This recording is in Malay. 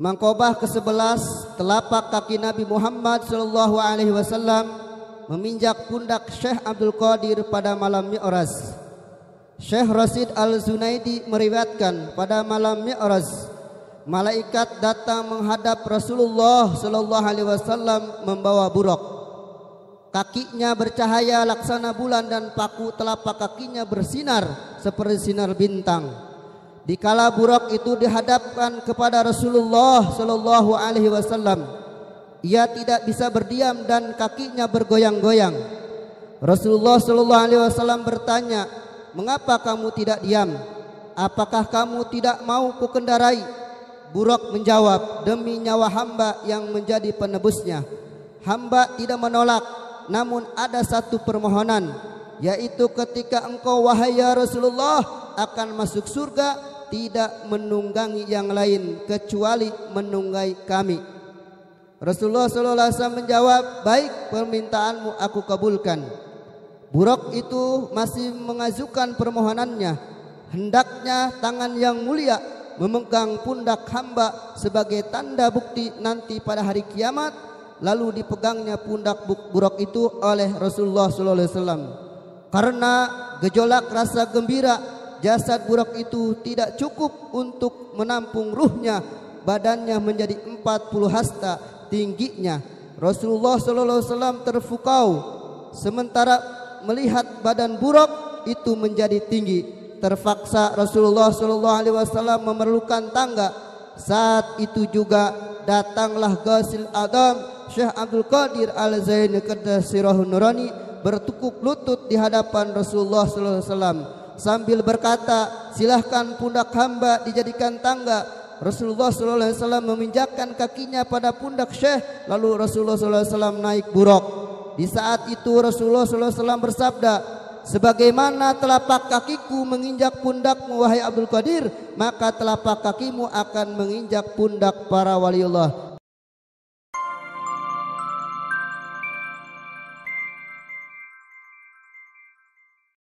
Mangkobah ke-11 telapak kaki Nabi Muhammad sallallahu alaihi wasallam meminjak pundak Syekh Abdul Qadir pada malam Mi'raj. Syekh Rasid Al-Zunaidi meriwayatkan pada malam Mi'raj malaikat datang menghadap Rasulullah sallallahu alaihi wasallam membawa buruk. Kakinya bercahaya laksana bulan dan paku telapak kakinya bersinar seperti sinar bintang dikala buruk itu dihadapkan kepada Rasulullah sallallahu alaihi wasallam ia tidak bisa berdiam dan kakinya bergoyang-goyang Rasulullah sallallahu alaihi wasallam bertanya mengapa kamu tidak diam apakah kamu tidak mau kukendarai buruk menjawab demi nyawa hamba yang menjadi penebusnya hamba tidak menolak namun ada satu permohonan yaitu ketika engkau wahai ya Rasulullah akan masuk surga tidak menunggangi yang lain kecuali menunggangi kami. Rasulullah SAW menjawab, "Baik, permintaanmu aku kabulkan." Buruk itu masih mengajukan permohonannya. Hendaknya tangan yang mulia memegang pundak hamba sebagai tanda bukti nanti pada hari kiamat lalu dipegangnya pundak buruk itu oleh Rasulullah SAW. Karena gejolak rasa gembira jasad buruk itu tidak cukup untuk menampung ruhnya badannya menjadi 40 hasta tingginya Rasulullah sallallahu terfukau sementara melihat badan buruk itu menjadi tinggi terpaksa Rasulullah sallallahu memerlukan tangga saat itu juga datanglah Ghazil Adam Syekh Abdul Qadir Al-Zain ke Sirah Nurani bertukuk lutut di hadapan Rasulullah sallallahu alaihi wasallam sambil berkata, silakan pundak hamba dijadikan tangga." Rasulullah sallallahu alaihi wasallam meminjakkan kakinya pada pundak Syekh lalu Rasulullah sallallahu alaihi wasallam naik buruk. Di saat itu Rasulullah sallallahu alaihi wasallam bersabda, "Sebagaimana telapak kakiku menginjak pundakmu wahai Abdul Qadir, maka telapak kakimu akan menginjak pundak para waliullah."